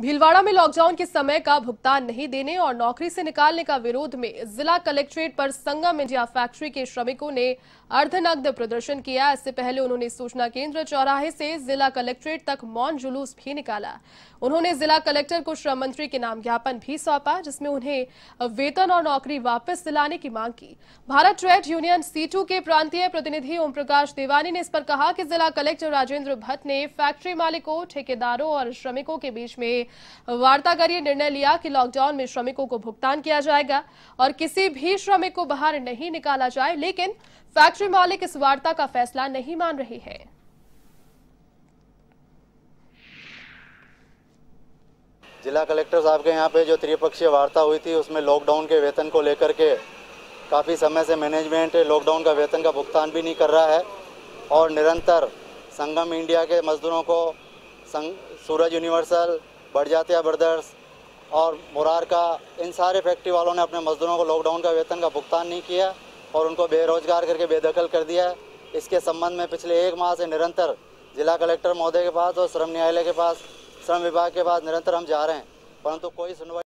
भीलवाड़ा में लॉकडाउन के समय का भुगतान नहीं देने और नौकरी से निकालने का विरोध में जिला कलेक्ट्रेट पर संगम इंडिया फैक्ट्री के श्रमिकों ने अर्धनग्न प्रदर्शन किया इससे पहले उन्होंने सूचना केंद्र चौराहे से जिला कलेक्ट्रेट तक मौन जुलूस भी निकाला उन्होंने जिला कलेक्टर को श्रम मंत्री के नाम ज्ञापन भी सौंपा जिसमें उन्हें वेतन और नौकरी वापस दिलाने की मांग की भारत ट्रेड यूनियन सीटू के प्रांतीय प्रतिनिधि ओम प्रकाश देवानी ने इस पर कहा कि जिला कलेक्टर राजेंद्र भट्ट ने फैक्ट्री मालिकों ठेकेदारों और श्रमिकों के बीच में वार्ता कर यह निर्णय लिया कि लॉकडाउन में श्रमिकों को भुगतान किया जाएगा और किसी भी श्रमिक को बाहर नहीं निकाला जाए लेकिन फैक्ट्री मालिक इस वार्ता का फैसला नहीं मान रहे हैं जिला कलेक्टर साहब के यहाँ पे जो त्रिपक्षीय वार्ता हुई थी उसमें लॉकडाउन के वेतन को लेकर के काफ़ी समय से मैनेजमेंट लॉकडाउन का वेतन का भुगतान भी नहीं कर रहा है और निरंतर संगम इंडिया के मजदूरों को संग, सूरज यूनिवर्सल बढ़ जाते हैं ब्रदर्स और मुरार का इन सारे फैक्ट्री वालों ने अपने मजदूरों को लॉकडाउन का वेतन का भुगतान नहीं किया और उनको बेरोजगार करके बेदखल कर दिया इसके संबंध में पिछले एक माह से निरंतर जिला कलेक्टर महोदय के पास और श्रम न्यायालय के पास श्रम विभाग के पास निरंतर हम जा रहे हैं परंतु कोई सुनवाई